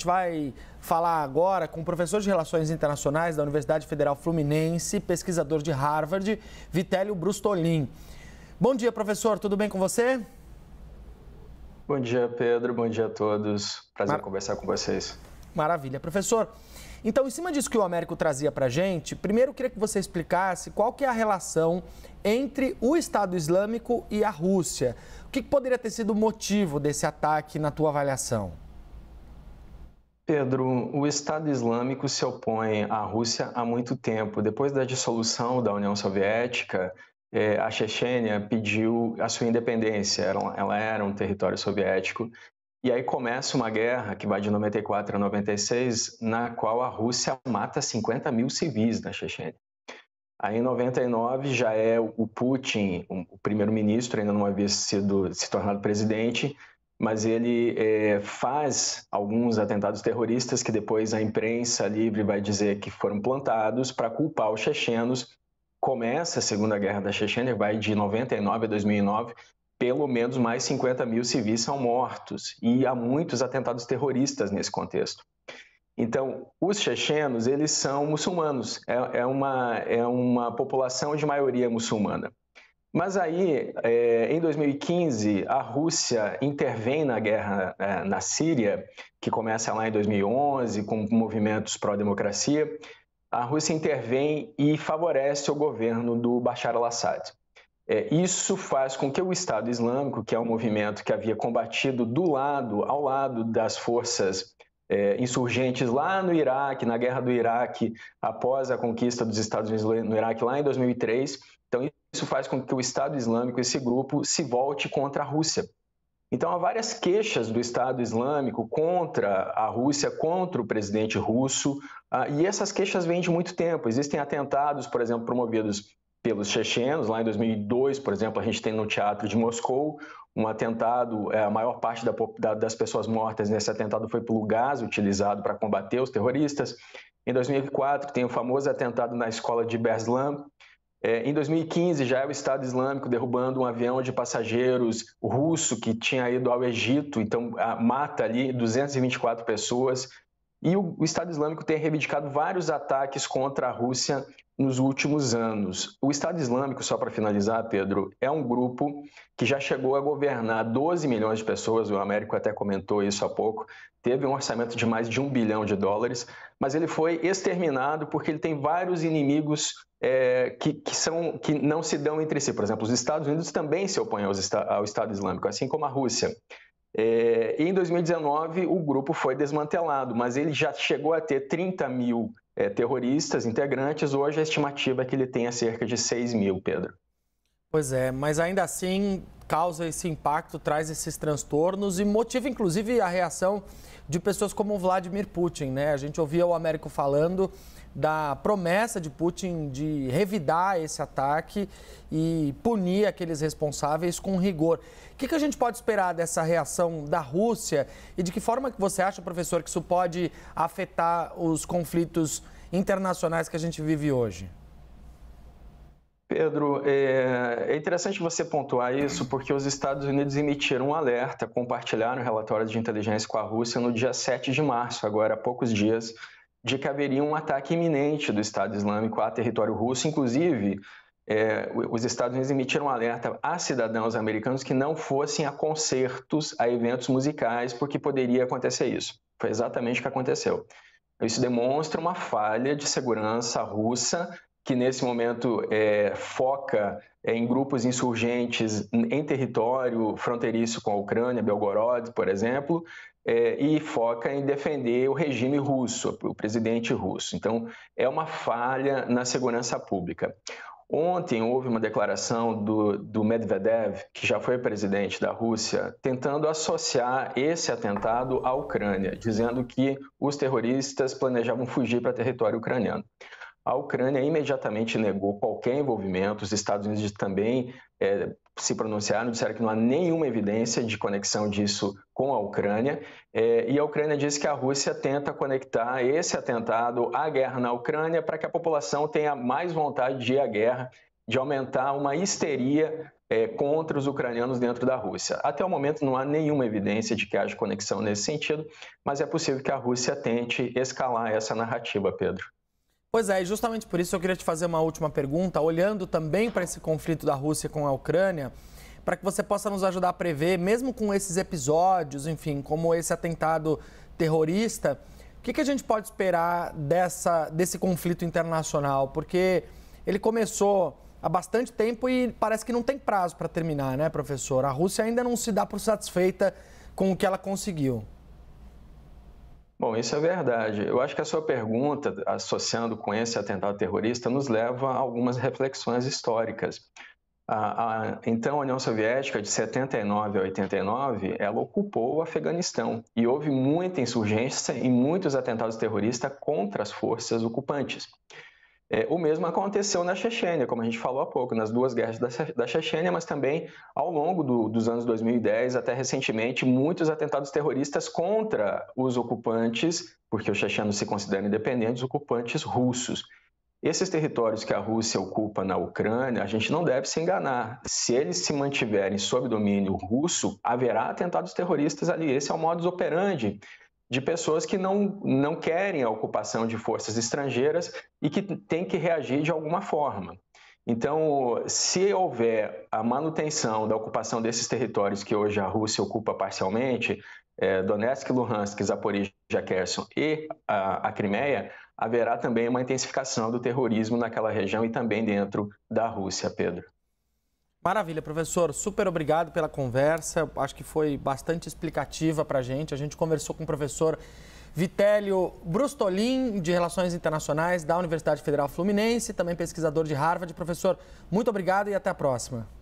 gente vai falar agora com o professor de Relações Internacionais da Universidade Federal Fluminense, pesquisador de Harvard, Vitélio Brustolin. Bom dia, professor, tudo bem com você? Bom dia, Pedro, bom dia a todos. Prazer Mar... conversar com vocês. Maravilha. Professor, então, em cima disso que o Américo trazia para a gente, primeiro eu queria que você explicasse qual que é a relação entre o Estado Islâmico e a Rússia. O que, que poderia ter sido o motivo desse ataque na tua avaliação? Pedro, o Estado Islâmico se opõe à Rússia há muito tempo. Depois da dissolução da União Soviética, é, a Chechênia pediu a sua independência. Ela era um território soviético. E aí começa uma guerra que vai de 94 a 96, na qual a Rússia mata 50 mil civis na Chechênia. Aí em 99 já é o Putin, o primeiro-ministro, ainda não havia sido se tornado presidente, mas ele é, faz alguns atentados terroristas que depois a imprensa livre vai dizer que foram plantados para culpar os chechenos. Começa a Segunda Guerra da Chechênia, vai de 99 a 2009, pelo menos mais 50 mil civis são mortos e há muitos atentados terroristas nesse contexto. Então, os chechenos, eles são muçulmanos, é, é uma, é uma população de maioria muçulmana. Mas aí, é, em 2015, a Rússia intervém na guerra é, na Síria, que começa lá em 2011, com movimentos pró-democracia. A Rússia intervém e favorece o governo do Bashar al-Assad. É, isso faz com que o Estado Islâmico, que é um movimento que havia combatido do lado, ao lado das forças é, insurgentes lá no Iraque, na guerra do Iraque, após a conquista dos Estados Unidos no Iraque, lá em 2003, isso faz com que o Estado Islâmico, esse grupo, se volte contra a Rússia. Então, há várias queixas do Estado Islâmico contra a Rússia, contra o presidente russo, ah, e essas queixas vêm de muito tempo. Existem atentados, por exemplo, promovidos pelos chechenos. Lá em 2002, por exemplo, a gente tem no Teatro de Moscou um atentado. É, a maior parte das pessoas mortas nesse atentado foi pelo gás utilizado para combater os terroristas. Em 2004, tem o famoso atentado na escola de Berslan, é, em 2015, já é o Estado Islâmico derrubando um avião de passageiros russo que tinha ido ao Egito, então a, ah, mata ali 224 pessoas. E o, o Estado Islâmico tem reivindicado vários ataques contra a Rússia nos últimos anos. O Estado Islâmico, só para finalizar, Pedro, é um grupo que já chegou a governar 12 milhões de pessoas, o Américo até comentou isso há pouco, teve um orçamento de mais de um bilhão de dólares, mas ele foi exterminado porque ele tem vários inimigos é, que, que, são, que não se dão entre si. Por exemplo, os Estados Unidos também se opõem ao, ao Estado Islâmico, assim como a Rússia. É, em 2019, o grupo foi desmantelado, mas ele já chegou a ter 30 mil é, terroristas integrantes. Hoje a estimativa é que ele tenha cerca de 6 mil, Pedro. Pois é, mas ainda assim causa esse impacto, traz esses transtornos e motiva inclusive a reação de pessoas como Vladimir Putin, né? A gente ouvia o Américo falando da promessa de Putin de revidar esse ataque e punir aqueles responsáveis com rigor. O que, que a gente pode esperar dessa reação da Rússia e de que forma que você acha, professor, que isso pode afetar os conflitos internacionais que a gente vive hoje? Pedro, é, é, interessante você pontuar isso, porque os Estados Unidos emitiram um alerta, compartilharam o relatório de inteligência com a Rússia no dia 7 de março, agora há poucos dias, de que haveria um ataque iminente do Estado Islâmico a território russo. Inclusive, é, os Estados Unidos emitiram um alerta a cidadãos americanos que não fossem a concertos, a eventos musicais, porque poderia acontecer isso. Foi exatamente o que aconteceu. Isso demonstra uma falha de segurança russa que nesse momento é, foca é, em grupos insurgentes em território fronteiriço com a Ucrânia, Belgorod, por exemplo, é, e foca em defender o regime russo, o presidente russo. Então, é uma falha na segurança pública. Ontem houve uma declaração do, do Medvedev, que já foi presidente da Rússia, tentando associar esse atentado à Ucrânia, dizendo que os terroristas planejavam fugir para território ucraniano. A Ucrânia imediatamente negou qualquer envolvimento, os Estados Unidos também é, se pronunciaram, disseram que não há nenhuma evidência de conexão disso com a Ucrânia. É, e a Ucrânia disse que a Rússia tenta conectar esse atentado à guerra na Ucrânia para que a população tenha mais vontade de ir à guerra, de aumentar uma histeria é, contra os ucranianos dentro da Rússia. Até o momento não há nenhuma evidência de que haja conexão nesse sentido, mas é possível que a Rússia tente escalar essa narrativa, Pedro. Pois é, e justamente por isso eu queria te fazer uma última pergunta, olhando também para esse conflito da Rússia com a Ucrânia, para que você possa nos ajudar a prever, mesmo com esses episódios, enfim, como esse atentado terrorista, o que, que a gente pode esperar dessa, desse conflito internacional? Porque ele começou há bastante tempo e parece que não tem prazo para terminar, né, professor? A Rússia ainda não se dá por satisfeita com o que ela conseguiu. Bom, isso é verdade. Eu acho que a sua pergunta, associando com esse atentado terrorista, nos leva a algumas reflexões históricas. A, a, então, a União Soviética, de 79 a 89, ela ocupou o Afeganistão e houve muita insurgência e muitos atentados terroristas contra as forças ocupantes. É, o mesmo aconteceu na Chechênia, como a gente falou há pouco, nas duas guerras da, Chechênia, mas também ao longo do, dos anos 2010 até recentemente, muitos atentados terroristas contra os ocupantes, porque os chechenos se consideram independentes, ocupantes russos. Esses territórios que a Rússia ocupa na Ucrânia, a gente não deve se enganar. Se eles se mantiverem sob domínio russo, haverá atentados terroristas ali. Esse é o modus operandi de pessoas que não, não querem a ocupação de forças estrangeiras e que têm que reagir de alguma forma. Então, se houver a manutenção da ocupação desses territórios que hoje a Rússia ocupa parcialmente, é, Donetsk, Luhansk, Zaporizhia, Kherson e a, a Crimeia, haverá também uma intensificação do terrorismo naquela região e também dentro da Rússia, Pedro. Maravilha, professor. Super obrigado pela conversa. Acho que foi bastante explicativa para a gente. A gente conversou com o professor Vitélio Brustolin, de Relações Internacionais da Universidade Federal Fluminense, também pesquisador de Harvard. Professor, muito obrigado e até a próxima.